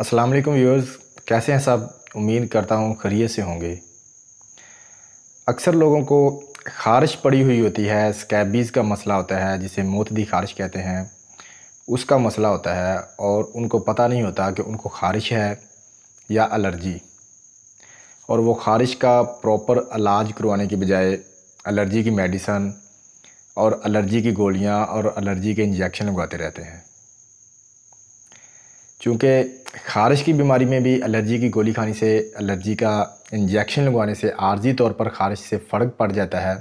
अस्सलाम वालेकुम व्यूअर्स कैसे हैं सब उम्मीद करता हूँ खरीय से होंगे अक्सर लोगों को खारिश पड़ी हुई होती है स्कैबीज़ का मसला होता है जिसे दी खारिश कहते हैं उसका मसला होता है और उनको पता नहीं होता कि उनको खारिश है या एलर्जी और वो खारिश का प्रॉपर इलाज करवाने के बजाय एलर्जी की मेडिसन और एलर्जी की गोलियां और एलर्जी के इंजेक्शन लगवाते रहते हैं चूँकि खारिश की बीमारी में भी एलर्जी की गोली खाने से एलर्जी का इंजेक्शन लगवाने से आर्जी तौर पर खारिश से फ़र्क पड़ जाता है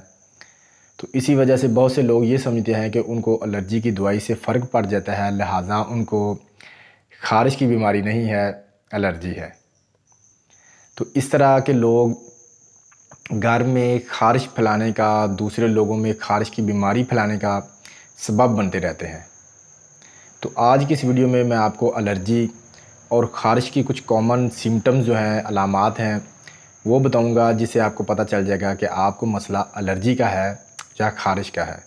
तो इसी वजह से बहुत से लोग ये समझते हैं कि उनको एलर्जी की दवाई से फ़र्क पड़ जाता है लिहाजा उनको खारिश की बीमारी नहीं है एलर्जी है तो इस तरह के लोग घर में खारिश फैलाने का दूसरे लोगों में खारिश की बीमारी फैलाने का सबब बनते रहते हैं तो आज की इस वीडियो में मैं आपको एलर्जी और ख़ारिश की कुछ कॉमन सिम्टम्स जो हैं अलामत हैं वो बताऊंगा जिससे आपको पता चल जाएगा कि आपको मसला एलर्जी का है या ख़ारिश का है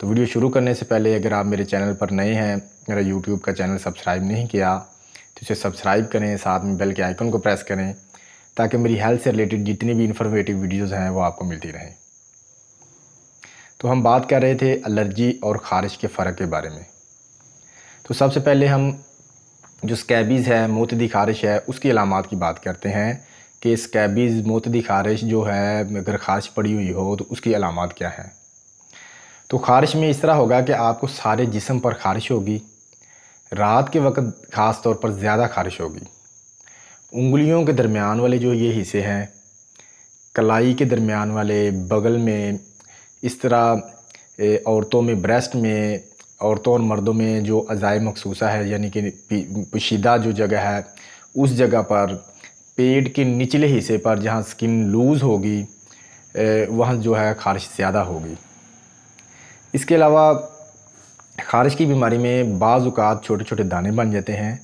तो वीडियो शुरू करने से पहले अगर आप मेरे चैनल पर नए हैं मेरा यूट्यूब का चैनल सब्सक्राइब नहीं किया तो इसे सब्सक्राइब करें साथ में बेल के आइकन को प्रेस करें ताकि मेरी हेल्थ से रिलेटेड जितनी भी इन्फॉर्मेटिव वीडियोज़ हैं वो आपको मिलती रहें तो हम बात कर रहे थे एलर्जी और ख़ारिश के फ़र्क के बारे में तो सबसे पहले हम जो स्कैबीज़ है मोतदी खारिश है उसकी अलामत की बात करते हैं कि स्कैबीज़ मोतदी खारिश जो है अगर खारिश पड़ी हुई हो तो उसकी अलामत क्या है तो खारिश में इस तरह होगा कि आपको सारे जिसम पर खारिश होगी रात के वक्त ख़ास तौर पर ज़्यादा खारिश होगी उंगलियों के दरमियान वाले जो ये हिस्से हैं कलाई के दरमियान वाले बगल में इस तरह औरतों में ब्रेस्ट में औरतों और मर्दों में जो अज़ाय मखसूसा है यानी कि पोशीदा जो जगह है उस जगह पर पेट के निचले हिस्से पर जहाँ स्किन लूज़ होगी वहाँ जो है खारिश ज़्यादा होगी इसके अलावा खारिश की बीमारी में बाज़ात छोटे छोटे दाने बन जाते हैं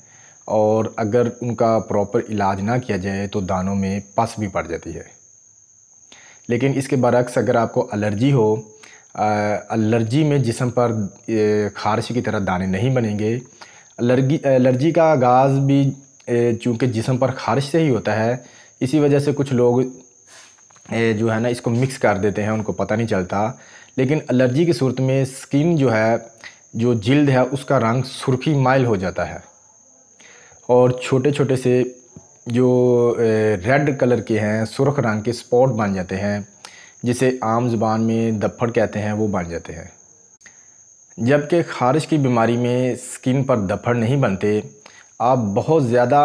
और अगर उनका प्रॉपर इलाज ना किया जाए तो दानों में पस भी पड़ जाती है लेकिन इसके बरक्स अगर आपको एलर्जी हो एलर्जी में जिसम पर खारिश की तरह दाने नहीं बनेंगे एलर्गी एलर्जी का आगाज़ भी चूँकि जिसम पर खारिश से ही होता है इसी वजह से कुछ लोग जो है ना इसको मिक्स कर देते हैं उनको पता नहीं चलता लेकिन एलर्जी की सूरत में स्किन जो है जो जल्द है उसका रंग सुर्खी माइल हो जाता है और छोटे छोटे से जो रेड कलर के हैं सुर्ख रंग के स्पॉट बन जाते हैं जिसे आम जुबान में दफड़ कहते हैं वो बन जाते हैं जबकि खारिश की बीमारी में स्किन पर दफड़ नहीं बनते आप बहुत ज़्यादा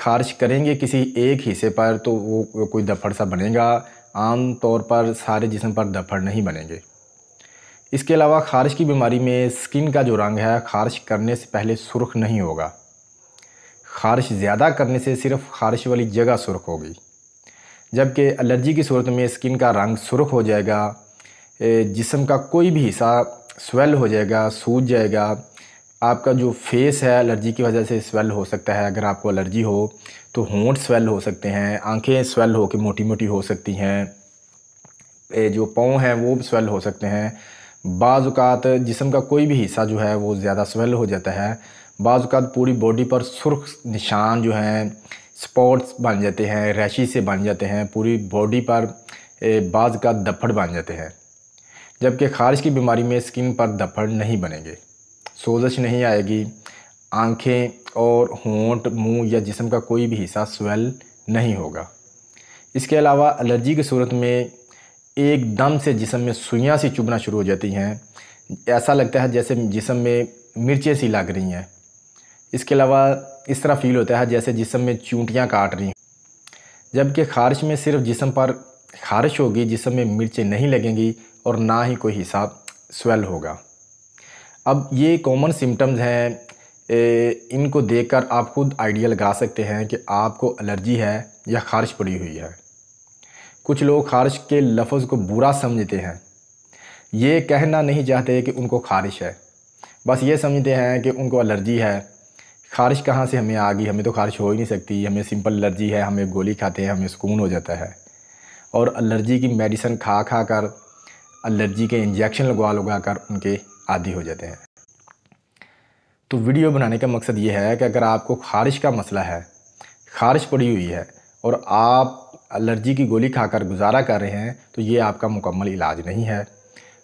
खारिश करेंगे किसी एक हिस्से पर तो वो कोई दफड़ सा बनेगा आम तौर पर सारे जिसम पर दफड़ नहीं बनेंगे इसके अलावा खारिश की बीमारी में स्किन का जो रंग है खारिश करने से पहले सुर्ख नहीं होगा खारिश ज़्यादा करने से सिर्फ खारिश वाली जगह सुर्ख होगी जबकि एलर्जी की सूरत में स्किन का रंग सुरख हो जाएगा जिसम का कोई भी हिस्सा स्वेल हो जाएगा सूज जाएगा आपका जो फेस है एलर्जी की वजह से स्वेल हो सकता है अगर आपको एलर्जी हो तो होंठ स्वेल हो सकते हैं आंखें स्वेल हो के मोटी मोटी हो सकती हैं जो पाँव हैं वो भी स्वेल हो सकते हैं बाज़ात जिसम का कोई भी हिस्सा जो है वो ज़्यादा स्वेल हो जाता है बाज़ात पूरी बॉडी पर सुरख निशान जो हैं स्पॉट्स बन जाते हैं रैशी से बन जाते हैं पूरी बॉडी पर बाज का दफड़ बन जाते हैं जबकि खारिश की बीमारी में स्किन पर दफड़ नहीं बनेंगे सोजश नहीं आएगी आंखें और होंठ मुंह या जिसम का कोई भी हिस्सा स्वेल नहीं होगा इसके अलावा एलर्जी की सूरत में एकदम से जिसम में सुइयाँ सी चुभना शुरू हो जाती हैं ऐसा लगता है जैसे जिसम में मिर्चें सी लग रही हैं इसके अलावा इस तरह फील होता है जैसे जिसम में चूंटियाँ काट रही जबकि खारिश में सिर्फ जिसम पर खारिश होगी जिसम में मिर्चें नहीं लगेंगी और ना ही कोई हिसाब स्वेल होगा अब ये कॉमन सिम्टम्स हैं इनको देखकर आप खुद आइडिया लगा सकते हैं कि आपको एलर्जी है या खारिश पड़ी हुई है कुछ लोग खारिश के लफ्ज़ को बुरा समझते हैं ये कहना नहीं चाहते कि उनको खारिश है बस ये समझते हैं कि उनको एलर्जी है खारिश कहाँ से हमें आ गई हमें तो खारिश हो ही नहीं सकती हमें सिंपल एलर्जी है हमें गोली खाते हैं हमें सुकून हो जाता है और एलर्जी की मेडिसन खा खा कर एलर्जी के इंजेक्शन लगवा लगा कर उनके आदि हो जाते हैं तो वीडियो बनाने का मकसद ये है कि अगर आपको खारिश का मसला है खारिश पड़ी हुई है और आप एलर्जी की गोली खाकर गुजारा कर रहे हैं तो ये आपका मुकम्मल इलाज नहीं है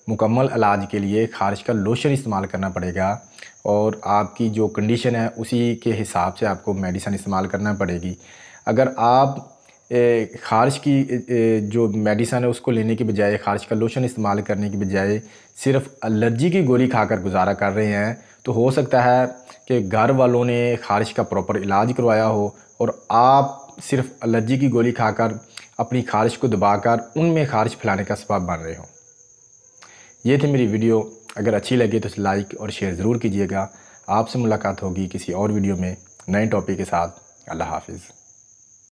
मुकम्मल इलाज के लिए खारिश का लोशन इस्तेमाल करना पड़ेगा और आपकी जो कंडीशन है उसी के हिसाब से आपको मेडिसन इस्तेमाल करना पड़ेगी अगर आप खारिश की जो मेडिसन है उसको लेने के बजाय खारिश का लोशन इस्तेमाल करने के बजाय सिर्फ एलर्जी की गोली खाकर गुजारा कर रहे हैं तो हो सकता है कि घर वालों ने खारिश का प्रॉपर इलाज करवाया हो और आप सिर्फ एलर्जी की गोली खाकर अपनी खारिश को दबाकर उनमें खारिश फैलाने का सबब बन रहे हो ये थी मेरी वीडियो अगर अच्छी लगे तो लाइक और शेयर ज़रूर कीजिएगा आपसे मुलाकात होगी किसी और वीडियो में नए टॉपिक के साथ अल्लाह हाफिज़